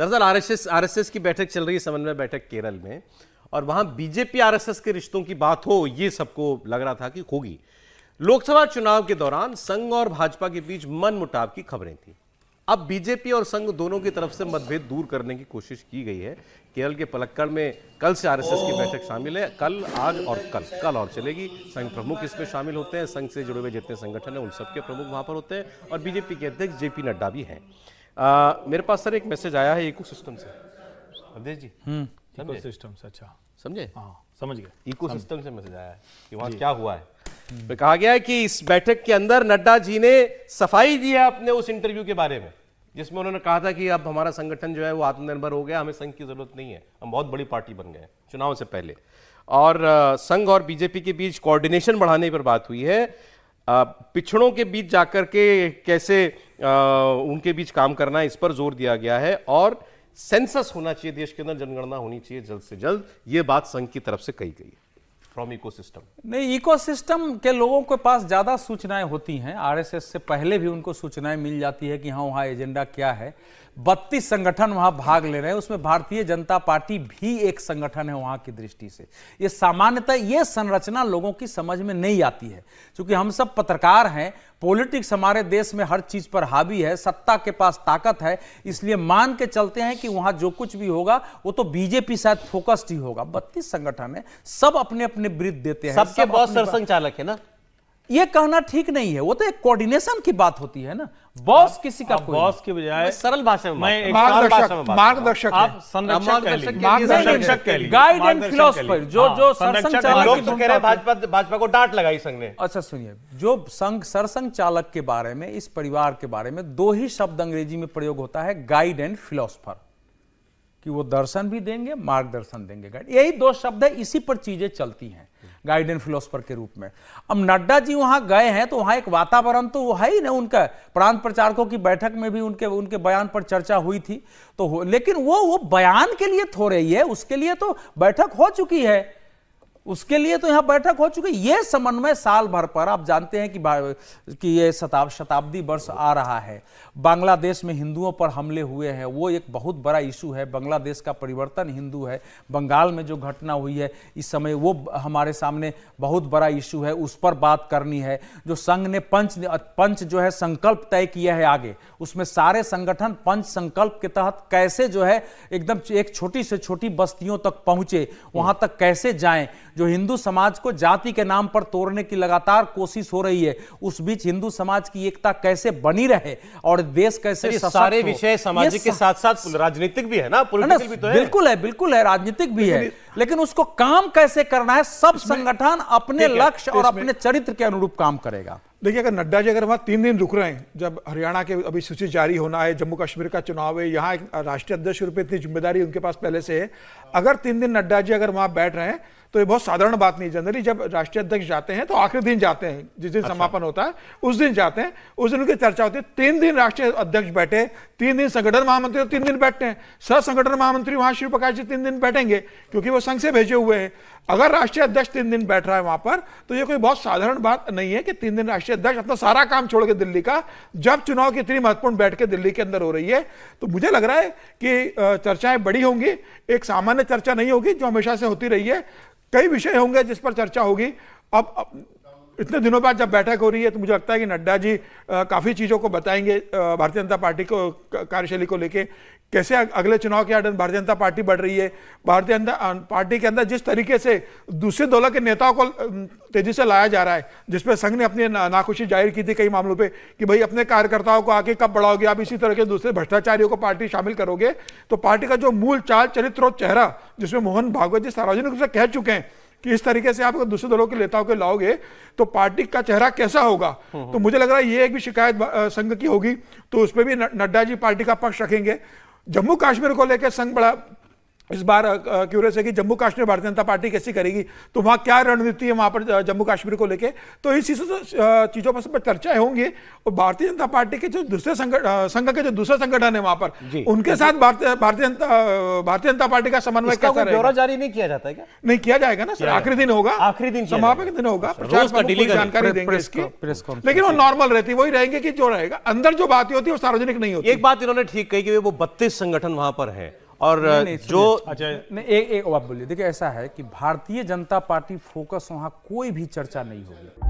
दरअसल RSS RSS की बैठक चल रही है समन्वय बैठक केरल में और वहां बीजेपी आरएसएस के रिश्तों की बात हो ये सबको लग रहा था कि होगी लोकसभा चुनाव के दौरान संघ और भाजपा के बीच मन मुटाव की खबरें थी अब बीजेपी और संघ दोनों की तरफ से मतभेद दूर करने की कोशिश की गई है केरल के पलक्कड़ में कल से आरएसएस की बैठक शामिल है कल आज और कल कल और चलेगी संघ प्रमुख इसमें शामिल होते हैं संघ से जुड़े हुए जितने संगठन हैं उन सबके प्रमुख वहां पर होते हैं और बीजेपी के अध्यक्ष जेपी नड्डा भी हैं आ, मेरे पास सर एक मैसेज आया है सिस्टम से अवधेश जी सिस्टम हम्म, से अच्छा समझे हाँ, समझ गए सिस्टम से मैसेज आया है कि वहां क्या हुआ है हम्म। तो कहा गया है कि इस बैठक के अंदर नड्डा जी ने सफाई दी है अपने उस इंटरव्यू के बारे में जिसमें उन्होंने कहा था कि अब हमारा संगठन जो है वो आत्मनिर्भर हो गया हमें संघ की जरूरत नहीं है हम बहुत बड़ी पार्टी बन गए चुनाव से पहले और संघ और बीजेपी के बीच कोऑर्डिनेशन बढ़ाने पर बात हुई है पिछड़ों के बीच जाकर के कैसे उनके बीच काम करना है इस पर जोर दिया गया है और सेंसस होना चाहिए देश के अंदर जनगणना होनी चाहिए जल्द से जल्द ये बात संघ की तरफ से कही गई है फ्रॉम इकोसिस्टम नहीं इकोसिस्टम के लोगों के पास ज़्यादा सूचनाएं होती हैं आरएसएस से पहले भी उनको सूचनाएं मिल जाती है कि हाँ वहाँ एजेंडा क्या है बत्तीस संगठन वहां भाग ले रहे हैं उसमें भारतीय जनता पार्टी भी एक संगठन है वहां की दृष्टि से ये सामान्यतः ये संरचना लोगों की समझ में नहीं आती है क्योंकि हम सब पत्रकार हैं पॉलिटिक्स हमारे देश में हर चीज पर हावी है सत्ता के पास ताकत है इसलिए मान के चलते हैं कि वहां जो कुछ भी होगा वो तो बीजेपी शायद फोकस्ड ही होगा बत्तीस संगठन है सब अपने अपने वृद्ध देते हैं सबके सब बॉस सरसंघ चालक है ना ये कहना ठीक नहीं है वो तो एक कोऑर्डिनेशन की बात होती है ना बॉस किसी का बॉस की बजाय सरल भाषा में मार्गदर्शक आप संरक्षक गाइड एंड फिलोसफर जो हाँ, जो तो भाजपा भाजपा को डांट लगाई संघ ने अच्छा सुनिए जो संघ सरसंघ चालक के बारे में इस परिवार के बारे में दो ही शब्द अंग्रेजी में प्रयोग होता है गाइड एंड फिलोसफर कि वो दर्शन भी देंगे मार्गदर्शन देंगे गाइड यही दो शब्द है इसी पर चीजें चलती हैं गाइड एंड फिलोसफर के रूप में अब नड्डा जी वहां गए हैं तो वहां एक वातावरण तो वो है ही ना उनका प्रांत प्रचारकों की बैठक में भी उनके उनके बयान पर चर्चा हुई थी तो लेकिन वो वो बयान के लिए थो रही है उसके लिए तो बैठक हो चुकी है उसके लिए तो यहां बैठक हो चुकी ये समन्वय साल भर पर आप जानते हैं कि कि ये शताब शताब्दी वर्ष आ रहा है बांग्लादेश में हिंदुओं पर हमले हुए हैं वो एक बहुत बड़ा इशू है बांग्लादेश का परिवर्तन हिंदू है बंगाल में जो घटना हुई है इस समय वो हमारे सामने बहुत बड़ा इशू है उस पर बात करनी है जो संघ ने पंच पंच जो है संकल्प तय किया है आगे उसमें सारे संगठन पंच संकल्प के तहत कैसे जो है एकदम एक छोटी से छोटी बस्तियों तक पहुंचे वहां तक कैसे जाएं जो हिंदू समाज को जाति के नाम पर तोड़ने की लगातार कोशिश हो रही है उस बीच हिंदू समाज की एकता कैसे बनी रहे और देश कैसे सारे विषय सामाजिक के साथ साथ राजनीतिक भी है ना पॉलिटिकल भी तो है बिल्कुल है बिल्कुल है राजनीतिक भी है लेकिन उसको काम कैसे करना है सब संगठन अपने लक्ष्य और अपने चरित्र के अनुरूप काम करेगा देखिए अगर नड्डा जी अगर वहाँ तीन दिन रुक रहे हैं जब हरियाणा के अभी सूची जारी होना है जम्मू कश्मीर का चुनाव है यहाँ एक राष्ट्रीय अध्यक्ष के रूप में इतनी जिम्मेदारी उनके पास पहले से है अगर तीन दिन नड्डा जी अगर वहाँ बैठ रहे हैं तो ये बहुत साधारण बात नहीं जनरली जब राष्ट्रीय अध्यक्ष जाते हैं तो आखिरी दिन जाते हैं जिस दिन अच्छा। समापन होता है उस दिन जाते हैं उस दिन उनकी चर्चा होती है तीन दिन राष्ट्रीय अध्यक्ष बैठे तीन दिन संगठन महामंत्री तीन दिन बैठते हैं सह संगठन महामंत्री वहां श्री प्रकाश जी तीन दिन बैठेंगे क्योंकि वो संघ से भेजे हुए हैं अगर राष्ट्रीय अध्यक्ष तीन दिन बैठ रहा है वहां पर तो ये कोई बहुत साधारण बात नहीं है कि तीन दिन राष्ट्रीय अध्यक्ष अपना सारा काम छोड़ के दिल्ली का जब चुनाव की इतनी महत्वपूर्ण बैठ के दिल्ली के अंदर हो रही है तो मुझे लग रहा है कि चर्चाएं बड़ी होंगी एक सामान्य चर्चा नहीं होगी जो हमेशा से होती रही है कई विषय होंगे जिस पर चर्चा होगी अब, अब इतने दिनों बाद जब बैठक हो रही है तो मुझे लगता है कि नड्डा जी काफ़ी चीज़ों को बताएंगे भारतीय जनता पार्टी को कार्यशैली को लेके कैसे अगले चुनाव के आधार भारतीय जनता पार्टी बढ़ रही है भारतीय जनता पार्टी के अंदर जिस तरीके से दूसरे दौलत के नेताओं को तेजी से लाया जा रहा है जिसपे संघ ने अपनी नाखुशी जाहिर की थी कई मामलों पे कि भाई अपने कार्यकर्ताओं को आगे कब बढ़ाओगे आप इसी तरह के दूसरे भ्रष्टाचारियों को पार्टी शामिल करोगे तो पार्टी का जो मूल चाल चरित्र और चेहरा जिसमें मोहन भागवत जी सार्वजनिक रूप से कह चुके हैं कि इस तरीके से आप अगर दूसरे दलों के नेताओं के लाओगे तो पार्टी का चेहरा कैसा होगा हम्म, हम्म। तो मुझे लग रहा है ये एक भी शिकायत संघ की होगी तो उसमें भी नड्डा जी पार्टी का पक्ष रखेंगे जम्मू कश्मीर को लेकर संघ बड़ा इस बार क्यूरियस है कि जम्मू कश्मीर भारतीय जनता पार्टी कैसी करेगी तो वहाँ क्या रणनीति है वहाँ पर जम्मू कश्मीर को लेके तो इस चीज़ों पर सब चर्चाएं होंगी और भारतीय जनता पार्टी के जो दूसरे संगठन संघ के जो दूसरे संगठन है वहाँ पर उनके साथ भारतीय जनता भारतीय जनता पार्टी का समन्वय कैसा ब्यौरा जारी नहीं किया जाता है क्या नहीं किया जाएगा ना सर आखिरी दिन होगा आखिरी दिन समापक दिन होगा अच्छा, जानकारी देंगे लेकिन वो नॉर्मल रहती है वही रहेंगे कि जो रहेगा अंदर जो बातें होती है वो सार्वजनिक नहीं होती एक बात इन्होंने ठीक कही कि वो बत्तीस संगठन वहां पर है और नहीं, नहीं, जो अच्छा नहीं एक एक बोलिए देखिए ऐसा है कि भारतीय जनता पार्टी फोकस वहाँ कोई भी चर्चा नहीं होगी